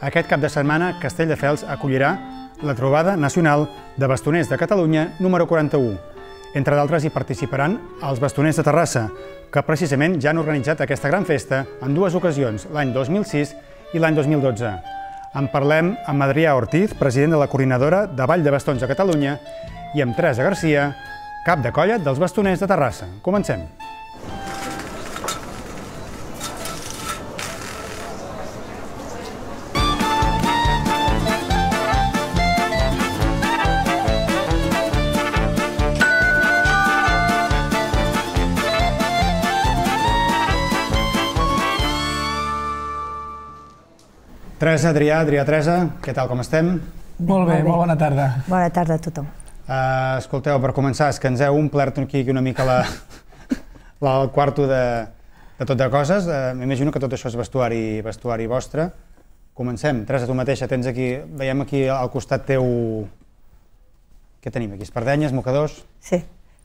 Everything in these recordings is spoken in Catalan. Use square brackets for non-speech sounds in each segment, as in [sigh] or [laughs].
Aquest cap de setmana, Castelldefels acollirà la trobada nacional de bastoners de Catalunya número 41. Entre d'altres hi participaran els bastoners de Terrassa, que precisament ja han organitzat aquesta gran festa en dues ocasions, l'any 2006 i l'any 2012. En parlem amb Adrià Ortiz, president de la coordinadora de Vall de Bastons de Catalunya, i amb Teresa Garcia, cap de colla dels bastoners de Terrassa. Comencem. Teresa, Adrià, Adrià, Teresa, què tal, com estem? Molt bé, molt, bé. molt bona tarda. Bona tarda a tothom. Uh, escolteu, per començar, és que ens heu omplert aquí una mica la, la, el quarto de, de tot de coses. Uh, M'imagino que tot això és vestuari, vestuari vostre. Comencem. Teresa, tu mateixa tens aquí, veiem aquí al costat teu... Què tenim aquí? Espardenyes, mocadors? Sí.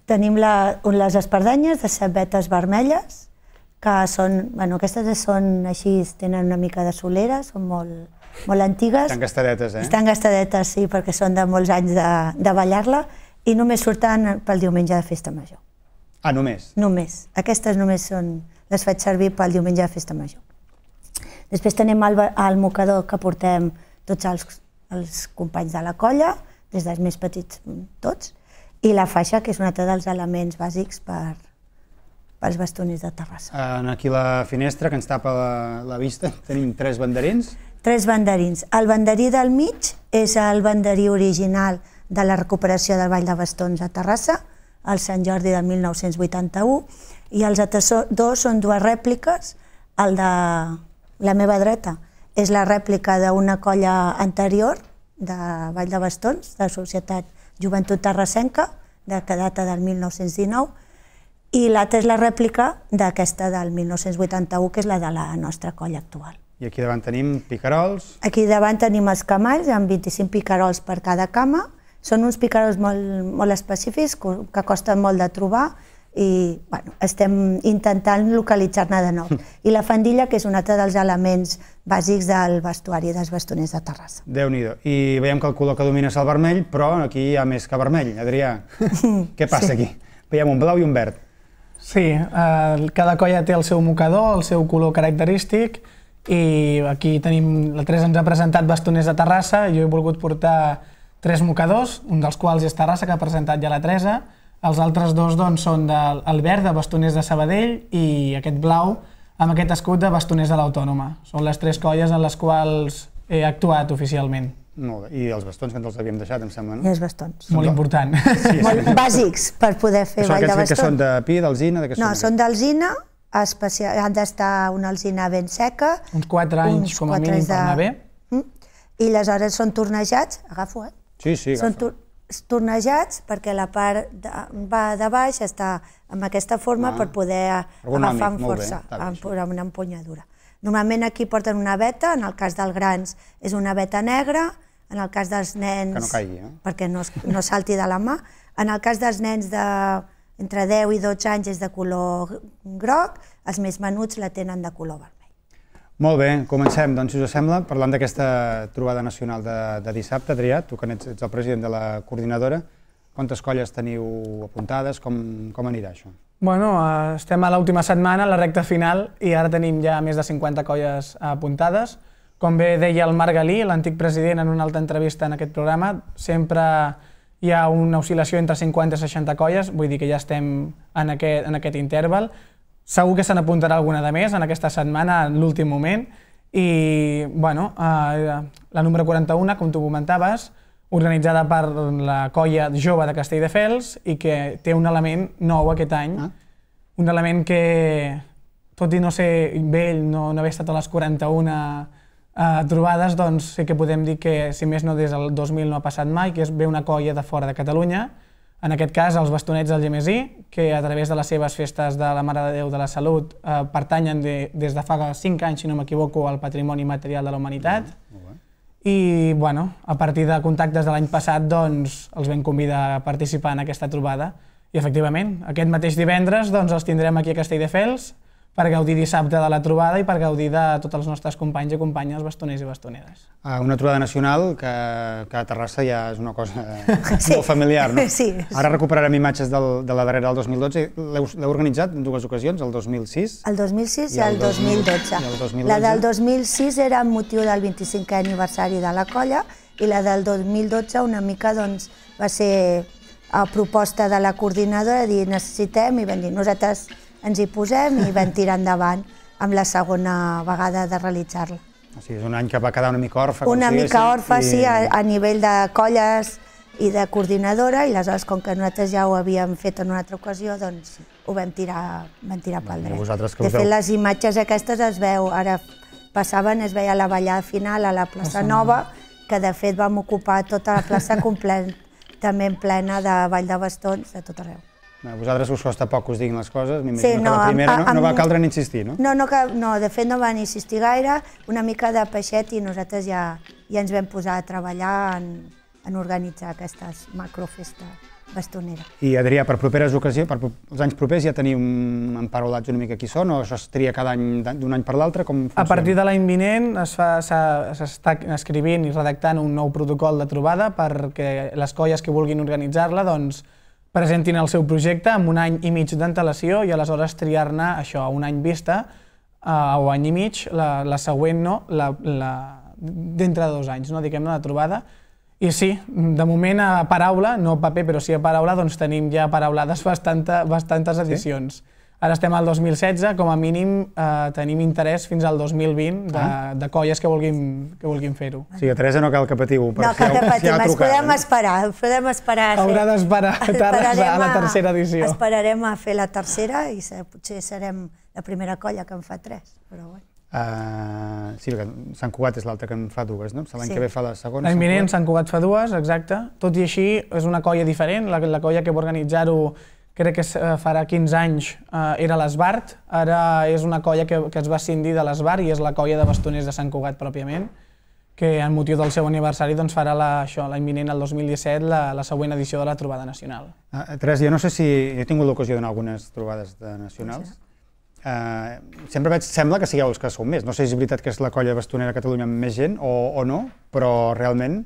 Tenim la, les espardenyes de vetes vermelles, que són, bueno, aquestes són així, tenen una mica de solera, són molt, molt antigues. Estan gastadetes, eh? Estan gastadetes, sí, perquè són de molts anys de, de ballar-la i només surten pel diumenge de festa major. Ah, només? Només. Aquestes només són, les faig servir pel diumenge de festa major. Després tenim el, el mocador que portem tots els, els companys de la colla, des dels més petits tots, i la faixa, que és un altre dels elements bàsics per, pels bastoners de Terrassa. Eh, en aquí la finestra que ens tapa la, la vista [laughs] tenim tres banderins. Tres banderins. El banderí del mig és el banderí original de la recuperació del Vall de Bastons a Terrassa, el Sant Jordi del 1981, i els altres dos són dues rèpliques, el de la meva dreta és la rèplica d'una colla anterior de Vall de Bastons, de la Societat Joventut Terrassenca, de que data del 1919, i l'altra és la rèplica d'aquesta del 1981, que és la de la nostra colla actual. I aquí davant tenim picarols. Aquí davant tenim els camalls, amb 25 picarols per cada cama. Són uns picarols molt, molt específics, que costen molt de trobar, i bueno, estem intentant localitzar-ne de nou. [laughs] I la fandilla, que és un altre dels elements bàsics del vestuari dels bastoners de Terrassa. déu nhi I veiem que el color que domina és el vermell, però aquí hi ha més que vermell, Adrià. [laughs] Què passa sí. aquí? Veiem un blau i un verd. Sí, eh, cada colla té el seu mocador, el seu color característic i aquí tenim, la Teresa ens ha presentat bastoners de Terrassa, jo he volgut portar tres mocadors, un dels quals és Terrassa, que ha presentat ja la Teresa, els altres dos doncs, són del verd de bastoners de Sabadell i aquest blau amb aquest escut de bastoners de l'Autònoma. Són les tres colles en les quals he actuat oficialment. Molt bé. I els bastons, que ens els havíem deixat, em sembla, no? I els bastons. Molt important. Sí, sí. Molt bàsics per poder fer Això, ball de bastons. que són de pi, d'alzina? No, són, són d'alzina, especial... han d'estar una alzina ben seca. Uns 4 anys, com a mínim, de... per anar bé. Mm. I aleshores són tornejats, agafo, eh? Sí, sí, agafo. Són tu... tornejats perquè la part de, va de baix està amb aquesta forma ah. per poder agafar amb força, amb, amb una empunyadura. Normalment aquí porten una veta, en el cas dels grans és una veta negra, en el cas dels nens... Que no caigui, eh? Perquè no, no salti de la mà. En el cas dels nens de entre 10 i 12 anys és de color groc, els més menuts la tenen de color vermell. Molt bé, comencem, doncs, si us sembla, parlant d'aquesta trobada nacional de, de dissabte, Adrià, tu que ets, ets el president de la coordinadora, quantes colles teniu apuntades, com, com anirà això? Bueno, eh, estem a l'última setmana, a la recta final, i ara tenim ja més de 50 colles apuntades. Com bé deia el Marc Galí, l'antic president, en una altra entrevista en aquest programa, sempre hi ha una oscil·lació entre 50 i 60 colles, vull dir que ja estem en aquest, en aquest interval. Segur que se n'apuntarà alguna de més en aquesta setmana, en l'últim moment, i bueno, eh, la número 41, com tu comentaves, organitzada per la colla jove de Castelldefels i que té un element nou aquest any, ah. un element que, tot i no ser vell, no, no haver estat a les 41 eh, eh, trobades, doncs sí que podem dir que, si més no, des del 2000 no ha passat mai, que és ve una colla de fora de Catalunya, en aquest cas els bastonets del Gemesí, que a través de les seves festes de la Mare de Déu de la Salut eh, pertanyen de, des de fa 5 anys, si no m'equivoco, al patrimoni material de la humanitat. Mm, i bueno, a partir de contactes de l'any passat doncs, els vam convidar a participar en aquesta trobada i efectivament, aquest mateix divendres doncs, els tindrem aquí a Castelldefels per gaudir dissabte de la trobada i per gaudir de tots els nostres companys i companyes bastoners i bastoneres. Ah, una trobada nacional que, que a Terrassa ja és una cosa [laughs] sí. molt familiar, no? Sí. Ara recuperarem imatges del, de la darrera del 2012. L'heu organitzat en dues ocasions, el 2006... El 2006 i el, i el 2012. I el La del 2006 era amb motiu del 25è aniversari de la colla i la del 2012 una mica doncs, va ser a proposta de la coordinadora, dir necessitem, i van dir nosaltres ens hi posem i vam tirar endavant amb la segona vegada de realitzar-la. O sigui, és un any que va quedar una mica orfa. Una mica orfa, i... sí, a, a nivell de colles i de coordinadora, i aleshores, com que nosaltres ja ho havíem fet en una altra ocasió, doncs ho vam tirar, vam tirar pel dret. Vosaltres que de fet, veu... les imatges aquestes es veu, ara passaven, es veia la ballada final a la plaça Nova, que de fet vam ocupar tota la plaça [laughs] completament plena de ball de bastons de tot arreu. A vosaltres us costa poc que us diguin les coses, m'imagino sí, no, que la primera no, no va caldre ni insistir, no? No, no, que, no, de fet no van insistir gaire, una mica de peixet i nosaltres ja, ja ens vam posar a treballar en, en organitzar aquestes macrofestes bastonera. I Adrià, per properes ocasions, per els anys propers ja teniu emparolats una mica qui són o això es tria cada any d'un any per l'altre? Com funciona? A partir de l'any vinent s'està escrivint i redactant un nou protocol de trobada perquè les colles que vulguin organitzar-la doncs, presentin el seu projecte amb un any i mig d'antelació i aleshores triar-ne això, a un any vista eh, o any i mig, la, la següent no, la, la, d'entre dos anys, no, diguem-ne, la trobada. I sí, de moment a paraula, no a paper, però sí a paraula, doncs tenim ja paraulades bastanta, bastantes edicions. Sí? Ara estem al 2016, com a mínim eh, tenim interès fins al 2020 de, ah. de colles que vulguin, que vulguin fer-ho. O sigui, a Teresa no cal que patiu, perquè no, cal que patim, ja ha trucat. Eh? podem esperar, podem esperar. Haurà d'esperar [laughs] a la tercera edició. esperarem a fer la tercera i se, potser serem la primera colla que en fa tres, però bueno. Uh, sí, que Sant Cugat és l'altra que en fa dues, no? L'any sí. que ve fa la segona. L'any vinent Sant Cugat fa dues, exacte. Tot i així, és una colla diferent. La, la colla que va organitzar-ho crec que eh, farà 15 anys, eh, era l'Esbart, ara és una colla que, que es va cindir de l'Esbart i és la colla de bastoners de Sant Cugat pròpiament, que en motiu del seu aniversari doncs, farà la, això, la imminent, el 2017, la, la següent edició de la trobada nacional. Ah, eh, Teresa, jo no sé si he tingut l'ocasió d'anar algunes trobades de nacionals. Uh, eh, sempre veig, sembla que sigueu els que sou més. No sé si és veritat que és la colla bastonera a Catalunya amb més gent o, o no, però realment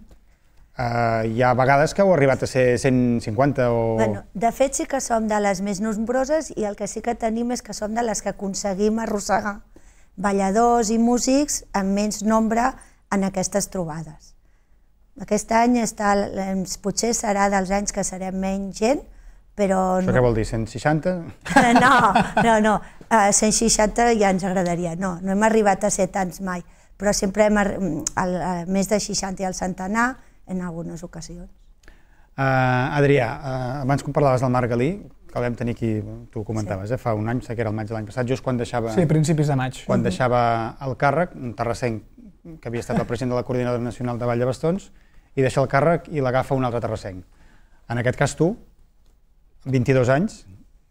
Uh, hi ha vegades que heu arribat a ser 150 o... Bueno, de fet, sí que som de les més nombroses i el que sí que tenim és que som de les que aconseguim arrossegar balladors i músics amb menys nombre en aquestes trobades. Aquest any està, potser serà dels anys que serem menys gent, però... Això no. què vol dir, 160? [laughs] no, no, no, uh, eh, 160 ja ens agradaria, no, no hem arribat a ser tants mai, però sempre hem, el, el, més de 60 i el centenar, en algunes ocasions. Uh, Adrià, uh, abans que parlaves del Marc Galí, que vam tenir aquí, tu ho comentaves, sí. eh? fa un any, sé que era el maig de l'any passat, just quan deixava... Sí, principis de maig. Quan deixava el càrrec, un terrassenc que havia estat el president de la Coordinadora Nacional de Vall de Bastons, i deixa el càrrec i l'agafa un altre terrassenc. En aquest cas tu, 22 anys,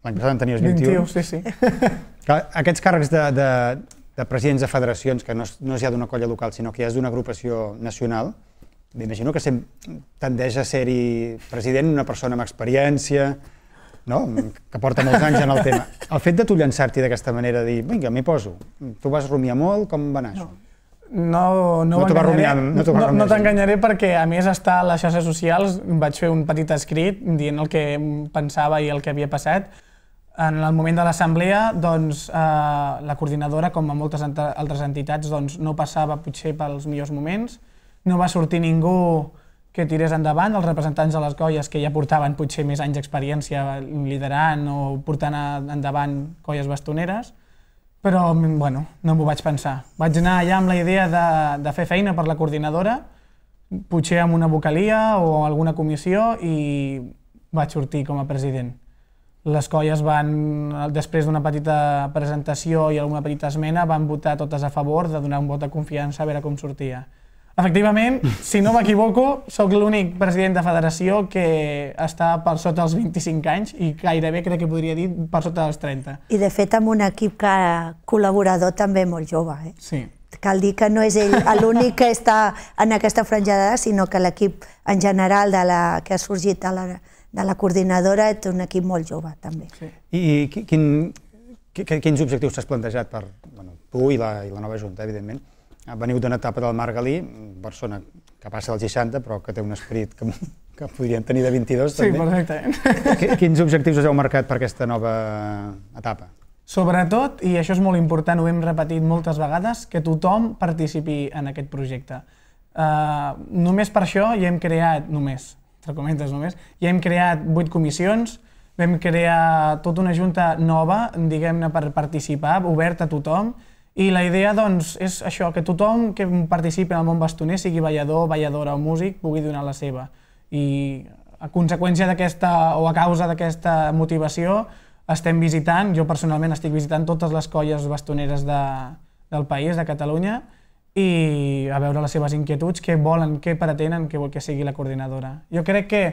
l'any passat en tenies 21. 21, sí, sí. [laughs] aquests càrrecs de, de, de presidents de federacions, que no és, no és ja d'una colla local, sinó que ja és d'una agrupació nacional, m'imagino que sem tendeix a ser-hi president una persona amb experiència, no? que porta molts anys en el tema. El fet de tu llançar-t'hi d'aquesta manera, de dir, vinga, m'hi poso, tu vas rumiar molt, com va anar això? No, no, no, rumiar, no, no, no t'enganyaré perquè a més està a les xarxes socials vaig fer un petit escrit dient el que pensava i el que havia passat en el moment de l'assemblea, doncs, eh, la coordinadora, com a moltes altres entitats, doncs, no passava potser pels millors moments, no va sortir ningú que tirés endavant, els representants de les colles que ja portaven potser més anys d'experiència liderant o portant endavant colles bastoneres, però bueno, no m'ho vaig pensar. Vaig anar allà amb la idea de, de fer feina per la coordinadora, potser amb una vocalia o alguna comissió i vaig sortir com a president. Les colles van, després d'una petita presentació i alguna petita esmena, van votar totes a favor de donar un vot de confiança a veure com sortia. Efectivament, si no m'equivoco, sóc l'únic president de federació que està per sota els 25 anys i gairebé crec que podria dir per sota dels 30. I de fet amb un equip que col·laborador també molt jove. Eh? Sí. Cal dir que no és ell l'únic que està en aquesta franja d'edat, sinó que l'equip en general de la, que ha sorgit de la, de la coordinadora és un equip molt jove també. Sí. I, i quin, quin, quins objectius t'has plantejat per bueno, tu i la, i la nova Junta, evidentment? Veniu d'una etapa del Galí, persona que passa dels 60, però que té un esperit que, [laughs] que podríem tenir de 22, sí, també. Sí, perfecte. Quins objectius us heu marcat per aquesta nova etapa? Sobretot, i això és molt important, ho hem repetit moltes vegades, que tothom participi en aquest projecte. Uh, només per això ja hem creat, només, entre comentes només, ja hem creat vuit comissions, vam crear tota una junta nova, diguem-ne, per participar, oberta a tothom, i la idea doncs, és això, que tothom que participi en el món bastoner, sigui ballador, balladora o músic, pugui donar la seva. I a conseqüència d'aquesta, o a causa d'aquesta motivació, estem visitant, jo personalment estic visitant totes les colles bastoneres de, del país, de Catalunya, i a veure les seves inquietuds, què volen, què pretenen que, que sigui la coordinadora. Jo crec que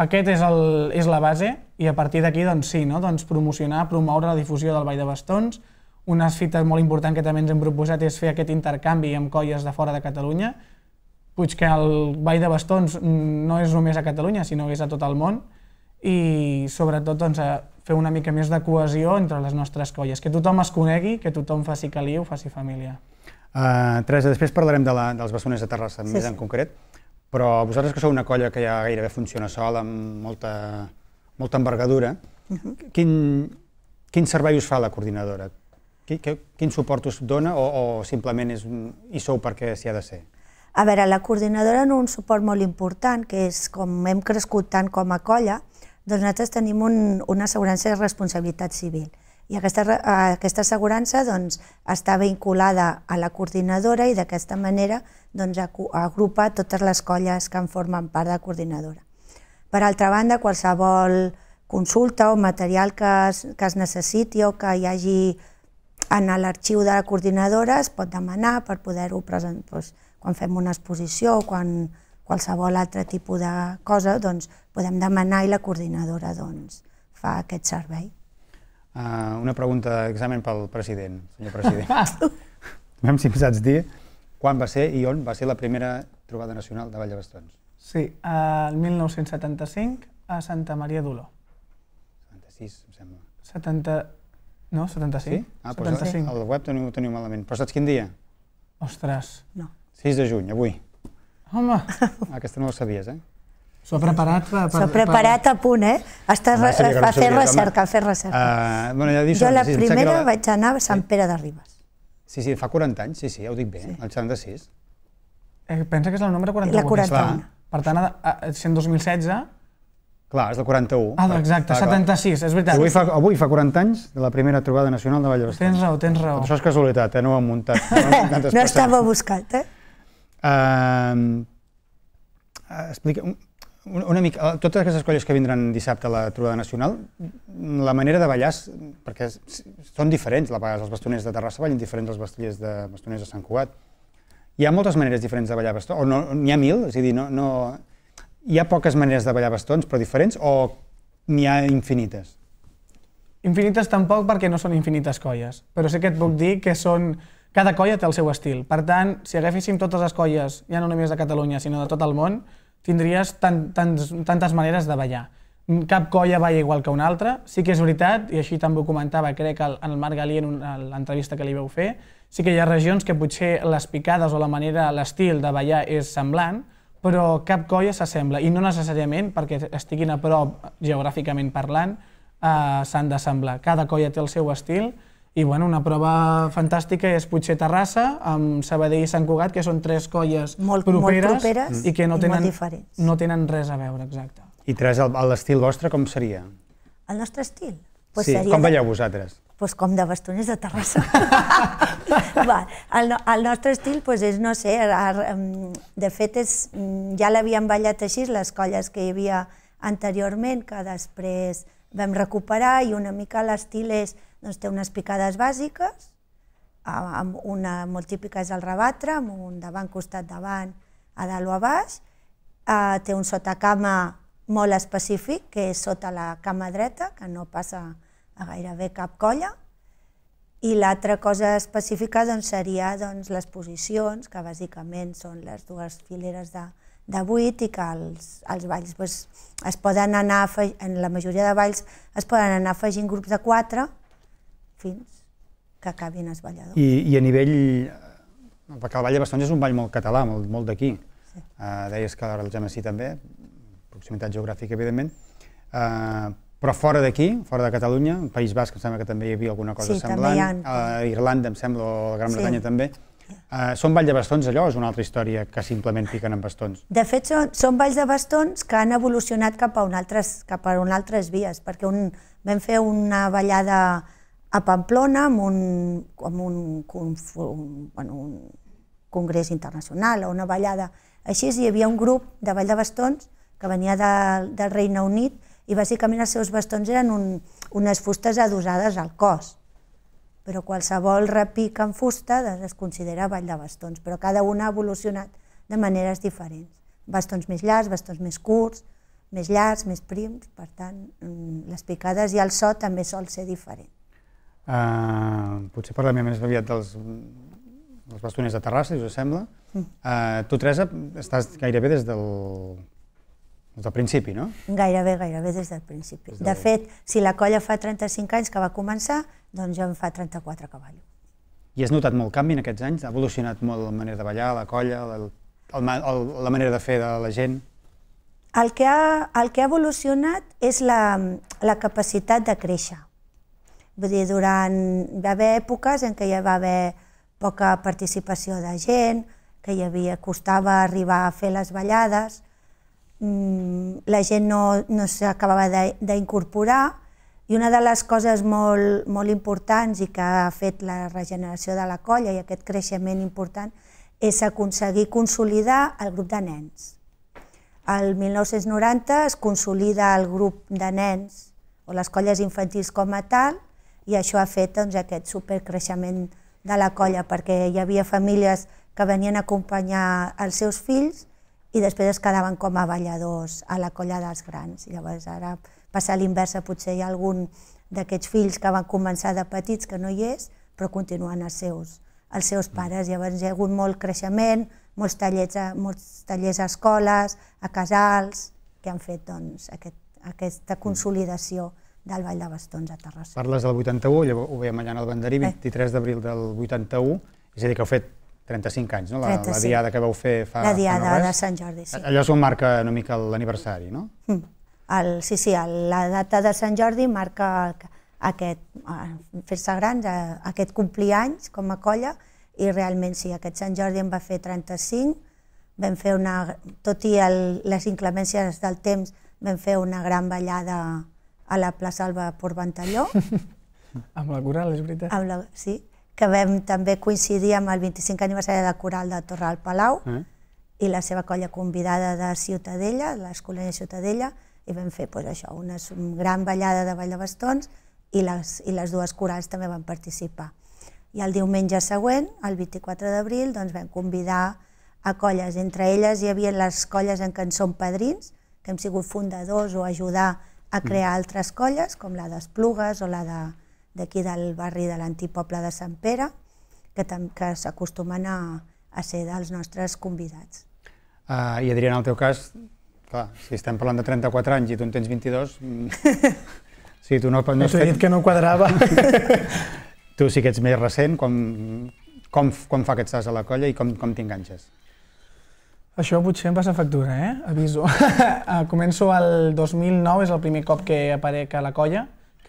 aquest és, el, és la base i a partir d'aquí, doncs sí, no? doncs promocionar, promoure la difusió del Ball de Bastons, una fita molt important que també ens hem proposat és fer aquest intercanvi amb colles de fora de Catalunya. Puig que el Ball de Bastons no és només a Catalunya, sinó que és a tot el món, i sobretot doncs, a fer una mica més de cohesió entre les nostres colles, que tothom es conegui, que tothom faci caliu, faci família. Uh, Teresa, després parlarem de la, dels bastoners de Terrassa, sí, més sí. en concret, però vosaltres que sou una colla que ja gairebé funciona sola, amb molta, molta envergadura, uh mhm. -huh. quin, quin servei us fa la coordinadora? quin suport us dona o, o simplement és, hi sou perquè s'hi ha de ser? A veure, la coordinadora en un suport molt important, que és com hem crescut tant com a colla, doncs nosaltres tenim un, una assegurança de responsabilitat civil. I aquesta, aquesta assegurança doncs, està vinculada a la coordinadora i d'aquesta manera doncs, agrupa totes les colles que en formen part de coordinadora. Per altra banda, qualsevol consulta o material que es, que es necessiti o que hi hagi en l'arxiu de la coordinadora es pot demanar per poder-ho presentar doncs, quan fem una exposició o quan qualsevol altre tipus de cosa, doncs podem demanar i la coordinadora doncs, fa aquest servei. Uh, una pregunta d'examen pel president, senyor president. [laughs] [laughs] Vam si em saps dir quan va ser i on va ser la primera trobada nacional de Vall de Bastons. Sí, el 1975 a Santa Maria d'Oló. 76, em sembla. 70, no, 75. Sí? Ah, 75. Doncs, el web teniu, teniu malament. Però saps quin dia? Ostres. No. 6 de juny, avui. Home! Ah, aquesta no la sabies, eh? S'ho ha preparat per... S'ho ha preparat per... a punt, eh? Estàs, no, sabia, va fer recerca, a fer recerca. Uh, bueno, ja dic, jo la sí, primera la... vaig anar a Sant sí. Pere de Ribes. Sí, sí, fa 40 anys, sí, sí, ja ho dic bé, sí. el 76. Eh, pensa que és el número 41. La 41. Per tant, sent 2016, Clar, és del 41. Ah, exacte, 76, és veritat. Avui fa, avui fa 40 anys de la primera trobada nacional de Vall Tens raó, tens raó. Això és casualitat, eh? no ho hem muntat. No, hem [laughs] no estava buscat, eh? Uh, explica, una, una mica, totes aquestes colles que vindran dissabte a la trobada nacional, la manera de ballar, perquè són diferents, la vegades els bastoners de Terrassa ballen diferents dels bastillers de, bastoners de Sant Cugat. Hi ha moltes maneres diferents de ballar bastó, o n'hi no, ha mil, és a dir, no, no, hi ha poques maneres de ballar bastons, però diferents, o n'hi ha infinites? Infinites tampoc perquè no són infinites colles, però sí que et puc dir que són... Cada colla té el seu estil. Per tant, si agaféssim totes les colles, ja no només de Catalunya, sinó de tot el món, tindries tant, tan, tantes maneres de ballar. Cap colla balla igual que una altra. Sí que és veritat, i així també ho comentava, crec, que en el Marc Galí en l'entrevista que li veu fer, sí que hi ha regions que potser les picades o la manera, l'estil de ballar és semblant, però cap colla s'assembla, i no necessàriament perquè estiguin a prop geogràficament parlant, eh, s'han d'assemblar. Cada colla té el seu estil, i bueno, una prova fantàstica és potser Terrassa, amb Sabadell i Sant Cugat, que són tres colles molt, properes, molt properes i que no, i tenen, no tenen res a veure, exacte. I tres, l'estil vostre com seria? El nostre estil? Pues sí, seria com veieu vosaltres? pues, com de bastoners de Terrassa. [laughs] Va, el, no, el nostre estil pues, és, no sé, de fet és, mm, ja l'havien ballat així les colles que hi havia anteriorment, que després vam recuperar i una mica l'estil és, doncs té unes picades bàsiques, amb una molt típica és el rebatre, amb un davant, costat davant, a dalt o a baix, eh, té un sotacama molt específic, que és sota la cama dreta, que no passa a gairebé cap colla. I l'altra cosa específica doncs, seria doncs, les posicions, que bàsicament són les dues fileres de, de buit i que els, els balls doncs, es poden anar, en la majoria de balls es poden anar afegint grups de 4 fins que acabin els balladors. I, i a nivell... Perquè el ball de bastons és un ball molt català, molt, molt d'aquí. Sí. Uh, deies que ara el Gemesí també, proximitat geogràfica, evidentment. Uh, però fora d'aquí, fora de Catalunya, el País Basc em sembla que també hi havia alguna cosa sí, semblant, ha... a Irlanda em sembla, o la Gran Bretanya sí. també, Uh, eh, són balls de bastons, allò, és una altra història que simplement piquen en bastons? De fet, són, són balls de bastons que han evolucionat cap a, un altres, cap a un altres vies, perquè un, vam fer una ballada a Pamplona amb un, amb un, un, un, bueno, un congrés internacional o una ballada així, hi havia un grup de ball de bastons que venia de, del Regne Unit i bàsicament els seus bastons eren un, unes fustes adosades al cos, però qualsevol repic en fusta es considera ball de bastons, però cada una ha evolucionat de maneres diferents. Bastons més llargs, bastons més curts, més llargs, més prims, per tant, mm, les picades i el so també sol ser diferent. Uh, potser parlem més aviat dels, dels bastoners de Terrassa, si us sembla. Uh, tu, Teresa, estàs gairebé des del des del principi, no? Gairebé, gairebé des del principi. Des de... de fet, si la colla fa 35 anys que va començar, doncs jo em fa 34 que ballo. I has notat molt canvi en aquests anys? Ha evolucionat molt la manera de ballar, la colla, la, el, el, la manera de fer de la gent? El que ha, el que ha evolucionat és la, la capacitat de créixer. Vull dir, durant... Hi va haver èpoques en què hi va haver poca participació de gent, que hi havia, costava arribar a fer les ballades, Mm, la gent no, no s'acabava d'incorporar i una de les coses molt, molt importants i que ha fet la regeneració de la colla i aquest creixement important és aconseguir consolidar el grup de nens. El 1990 es consolida el grup de nens o les colles infantils com a tal i això ha fet doncs, aquest supercreixement de la colla perquè hi havia famílies que venien a acompanyar els seus fills i després es quedaven com a balladors a la colla dels grans. Llavors ara passa a l'inversa, potser hi ha algun d'aquests fills que van començar de petits que no hi és, però continuen els seus, els seus mm. pares. Llavors hi ha hagut molt creixement, molts tallers a, molts tallers a escoles, a casals, que han fet doncs, aquest, aquesta mm. consolidació del Vall de Bastons a Terrassa. Parles del 81, llavors ho veiem allà en el banderí, 23 eh. d'abril del 81, és a dir, que heu fet 35 anys, no? La, 35. la diada que vau fer fa, la diada fa no de Sant Jordi, sí. Allò s'ho marca eh, una mica l'aniversari, no? Mm. El, sí, sí, el, la data de Sant Jordi marca aquest, fer-se grans, aquest complir anys com a colla, i realment sí, aquest Sant Jordi en va fer 35, vam fer una, tot i el, les inclemències del temps, vam fer una gran ballada a la plaça Alba Port Ventalló. [laughs] amb la coral, és veritat? Amb la, sí, que vam també coincidir amb el 25 aniversari de Coral de Torre al Palau mm. i la seva colla convidada de Ciutadella, de Ciutadella, i vam fer pues, això, una gran ballada de ball de bastons i les, i les dues corals també van participar. I el diumenge següent, el 24 d'abril, doncs vam convidar a colles. Entre elles hi havia les colles en què en som padrins, que hem sigut fundadors o ajudar a crear mm. altres colles, com la d'Esplugues o la de d'aquí del barri de l'antipoble de Sant Pere, que, que s'acostumen a, a ser dels nostres convidats. Uh, I Adrià, en el teu cas, clar, si estem parlant de 34 anys i tu en tens 22... Mm, [laughs] si tu no, no fet... dit que no quadrava. [laughs] tu sí que ets més recent, com, com, com fa que et estàs a la colla i com, com t'enganxes? Això potser em passa factura, eh? Aviso. [laughs] Ah, començo el 2009, és el primer cop que aparec a la colla,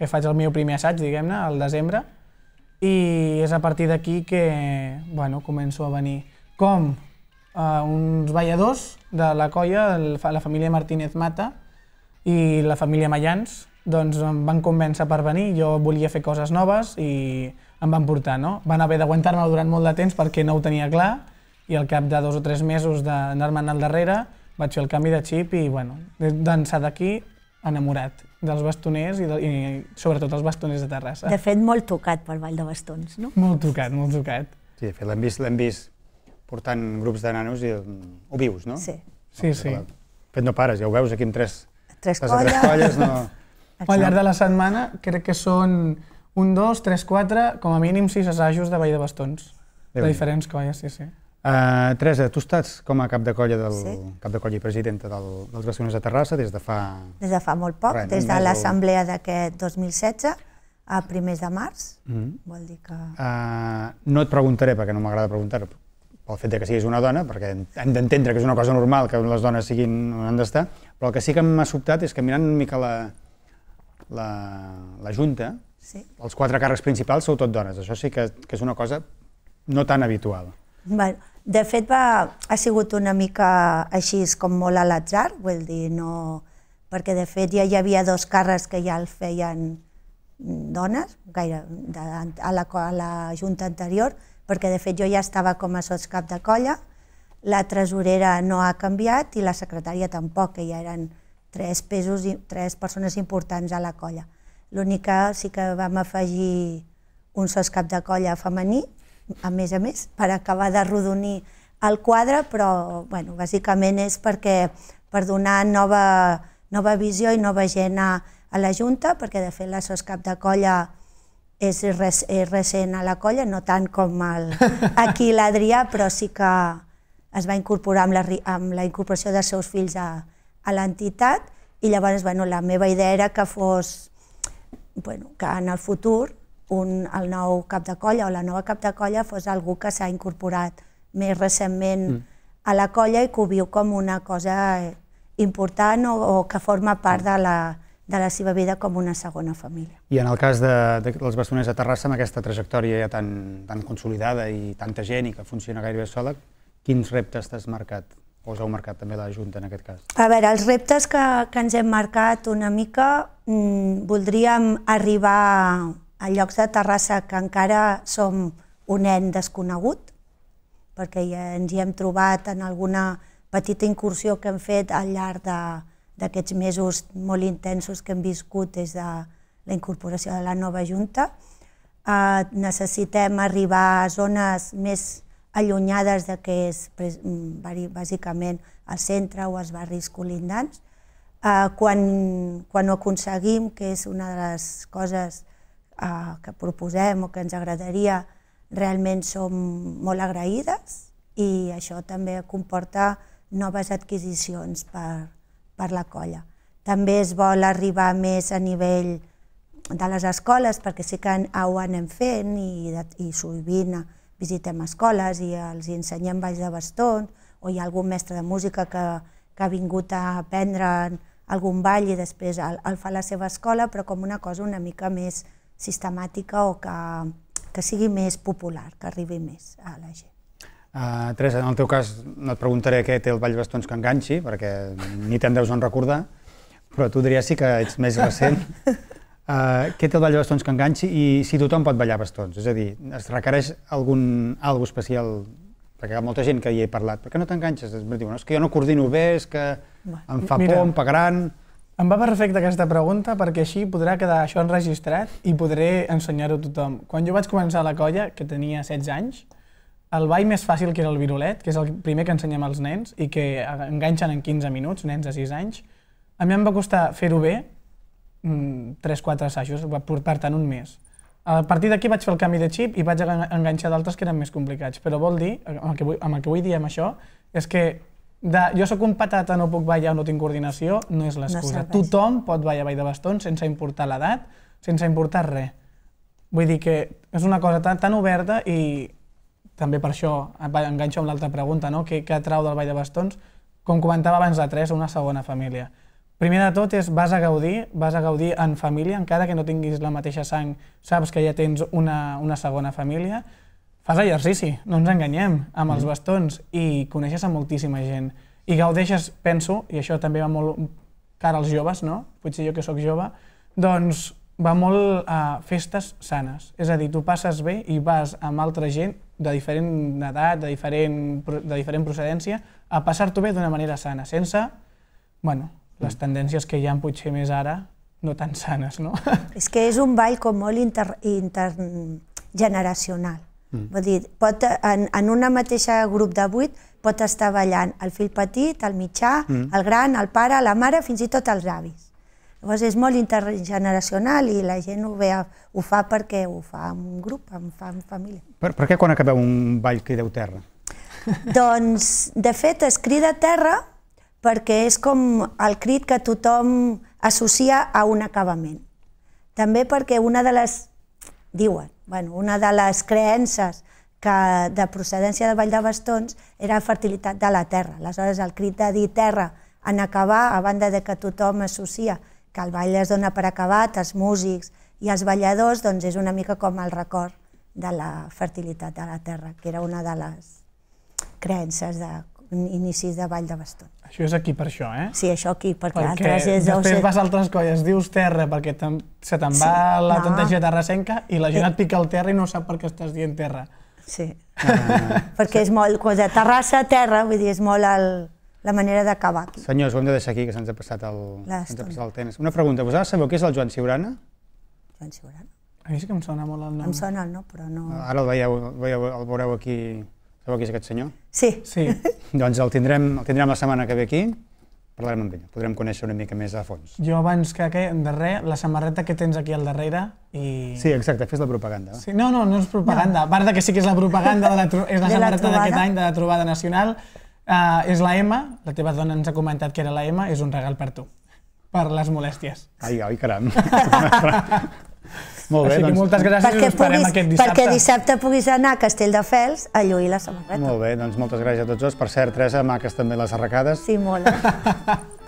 que faig el meu primer assaig, diguem-ne, al desembre, i és a partir d'aquí que bueno, començo a venir com eh, uns balladors de la colla, la família Martínez Mata i la família Mayans, doncs em van convèncer per venir, jo volia fer coses noves i em van portar, no? Van haver d'aguantar-me durant molt de temps perquè no ho tenia clar i al cap de dos o tres mesos d'anar-me'n al darrere vaig fer el canvi de xip i, bueno, d'ençà d'aquí, enamorat dels bastoners i, de, i sobretot els bastoners de Terrassa. De fet, molt tocat pel Vall de Bastons, no? Molt tocat, molt tocat. Sí, de fet, l'hem vist, vist portant grups de nanos i mm, ho vius, no? Sí. Sí, no, doncs, sí. De fet, no pares, ja ho veus aquí amb tres, tres, tres, colles. tres colles. No... [laughs] Exacte. Al llarg de la setmana crec que són un, dos, tres, quatre, com a mínim sis assajos de Vall de Bastons, Déu de diferents colles, sí, sí. Eh, Teresa, tu estàs com a cap de colla, del, sí. cap de colla i presidenta del, dels Gasconers de Terrassa des de fa... Des de fa molt poc, res, des de l'assemblea d'aquest 2016, a primers de març, mm -hmm. vol dir que... Uh, no et preguntaré, perquè no m'agrada preguntar pel fet que siguis una dona, perquè hem d'entendre que és una cosa normal que les dones siguin on han d'estar, però el que sí que m'ha sobtat és que mirant una mica la, la, la Junta, sí. els quatre càrrecs principals sou tot dones, això sí que, que és una cosa no tan habitual. Bueno, de fet, va, ha sigut una mica així com molt a l'atzar, vull dir, no... perquè de fet ja hi havia dos càrrecs que ja el feien dones, gaire, de, a, la, a la junta anterior, perquè de fet jo ja estava com a sots cap de colla, la tresorera no ha canviat i la secretària tampoc, que ja eren tres pesos i tres persones importants a la colla. L'únic que sí que vam afegir un cap de colla femení, a més a més, per acabar de rodonir el quadre, però bueno, bàsicament és perquè per donar nova, nova visió i nova gent a, a la Junta, perquè de fet la SOS Cap de Colla és, res, és recent a la colla, no tant com el, [laughs] aquí l'Adrià, però sí que es va incorporar amb la, amb la incorporació dels seus fills a, a l'entitat i llavors bueno, la meva idea era que fos bueno, que en el futur un, el nou cap de colla o la nova cap de colla fos algú que s'ha incorporat més recentment mm. a la colla i que ho viu com una cosa eh, important o, o que forma part mm. de la, de la seva vida com una segona família. I en el cas de, de dels bastoners de Terrassa, amb aquesta trajectòria ja tan, tan consolidada i tanta gent i que funciona gairebé sola, quins reptes t'has marcat? O us heu marcat també la Junta en aquest cas? A veure, els reptes que, que ens hem marcat una mica, mm, voldríem arribar a llocs de Terrassa que encara som un nen desconegut, perquè ja ens hi hem trobat en alguna petita incursió que hem fet al llarg d'aquests mesos molt intensos que hem viscut des de la incorporació de la nova Junta. Eh, necessitem arribar a zones més allunyades de que és bàsicament el centre o els barris colindants. Eh, quan, quan ho aconseguim, que és una de les coses eh, que proposem o que ens agradaria realment som molt agraïdes i això també comporta noves adquisicions per, per la colla. També es vol arribar més a nivell de les escoles, perquè sí que ho anem fent i, i sovint visitem escoles i els ensenyem baix de bastons, o hi ha algun mestre de música que, que ha vingut a aprendre algun ball i després el, el fa a la seva escola, però com una cosa una mica més sistemàtica o que, que sigui més popular, que arribi més a la gent. Uh, Teresa, en el teu cas no et preguntaré què té el Vall Bastons que enganxi, perquè ni te'n deus on recordar, però tu diries sí que ets més recent. Uh, què té el Vall bastons que enganxi i si tothom pot ballar bastons? És a dir, es requereix algun algo especial perquè hi ha molta gent que hi he parlat, per què no t'enganxes? diuen, no, és que jo no coordino bé, és que em fa Mira, por, em pa gran... Em va perfecte aquesta pregunta perquè així podrà quedar això enregistrat i podré ensenyar-ho a tothom. Quan jo vaig començar la colla, que tenia 16 anys, el ball més fàcil que era el virulet, que és el primer que ensenyem als nens i que enganxen en 15 minuts, nens de 6 anys, a mi em va costar fer-ho bé 3-4 mm, assajos, per tant un mes. A partir d'aquí vaig fer el canvi de xip i vaig enganxar d'altres que eren més complicats, però vol dir, amb el que vull, amb el que vull dir amb això, és que de jo sóc un patata, no puc ballar o no tinc coordinació, no és l'excusa. No Tothom pot ballar ball de bastons sense importar l'edat, sense importar res. Vull dir que és una cosa tan, tan oberta i també per això enganxo amb l'altra pregunta, no? Què, què atrau del ball de bastons? Com comentava abans de tres, una segona família. Primer de tot és vas a gaudir, vas a gaudir en família, encara que no tinguis la mateixa sang, saps que ja tens una, una segona família fas exercici, no ens enganyem, amb els mm-hmm. bastons i coneixes a moltíssima gent. I gaudeixes, penso, i això també va molt cara als joves, no? Potser jo que sóc jove, doncs va molt a festes sanes. És a dir, tu passes bé i vas amb altra gent de diferent edat, de diferent, de diferent procedència, a passar-t'ho bé d'una manera sana, sense bueno, mm. les tendències que hi ha potser més ara no tan sanes, no? És que és un ball com molt inter, intergeneracional. Mm. Vull dir, pot, en, en una mateixa grup de vuit pot estar ballant el fill petit, el mitjà, mm. el gran, el pare, la mare, fins i tot els avis. Llavors és molt intergeneracional i la gent ho, ve, ho fa perquè ho fa en un grup, en fa en família. Per, per què quan acabeu un ball crideu terra? [laughs] doncs, de fet, es crida terra perquè és com el crit que tothom associa a un acabament. També perquè una de les, diuen, bueno, una de les creences que de procedència de Vall de Bastons era la fertilitat de la terra. Aleshores, el crit de dir terra en acabar, a banda de que tothom associa que el ball es dona per acabat, els músics i els balladors, doncs és una mica com el record de la fertilitat de la terra, que era una de les creences d'inicis de, de Vall de Bastons. Això és aquí per això, eh? Sí, això aquí, perquè, perquè altres és... Després ser... vas a altres colles, dius terra, perquè te, se te'n sí, va la no. tanteja terrasenca i la gent et pica el terra i no sap per què estàs dient terra. Sí, Ah. perquè [laughs] sí. perquè és molt... Cosa, terrassa, terra, vull dir, és molt el, la manera d'acabar aquí. Senyors, ho hem de deixar aquí, que se'ns ha passat el, ha passat el temps. Una pregunta, vosaltres sabeu qui és el Joan Ciurana? Joan Ciurana? A mi sí que em sona molt el nom. Em sona el nom, però no... Ara el veieu, el, veieu, el veureu aquí Sabeu qui és aquest senyor? Sí. Sí. [laughs] doncs el tindrem, el tindrem la setmana que ve aquí, parlarem amb ell, podrem conèixer una mica més a fons. Jo abans que aquell, darrer, la samarreta que tens aquí al darrere i... Sí, exacte, fes la propaganda. Va? Sí, no, no, no és propaganda, no. a part de que sí que és la propaganda, de la, és [laughs] la samarreta d'aquest any de la trobada nacional, Uh, és la M, la teva dona ens ha comentat que era la M, és un regal per tu, per les molèsties. Ai, ai, caram. [laughs] Molt bé, Així doncs... moltes gràcies perquè us esperem puguis, aquest dissabte. Perquè dissabte puguis anar a Castelldefels a lluir la samarreta. Molt bé, doncs moltes gràcies a tots dos. Per cert, Teresa, maques també les arracades. Sí, molt. Uh, [laughs]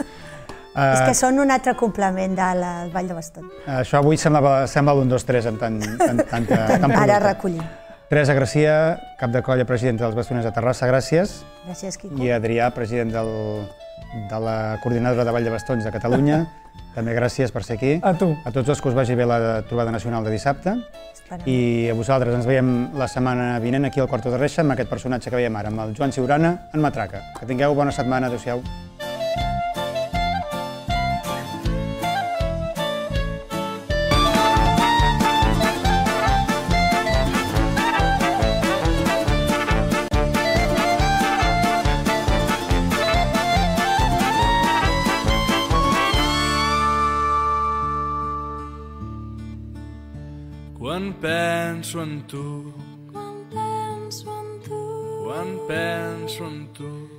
és que eh, són un altre complement del Vall de Bastó. Això avui semblava, sembla un, dos, tres, amb tant, tant, tant, tant Ara recollim. Teresa Gracia, cap de colla, president dels Bastoners de Terrassa, gràcies. Gràcies, Quico. I Adrià, president del de la coordinadora de Vall de Bastons de Catalunya. [laughs] També gràcies per ser aquí. A tu. A tots els que us vagi bé la trobada nacional de dissabte. Esperem. I a vosaltres ens veiem la setmana vinent aquí al Quarto de Reixa amb aquest personatge que veiem ara, amb el Joan Ciurana en Matraca. Que tingueu bona setmana. Adéu-siau. penso en tu. Quan penso en tu. Quan penso en tu.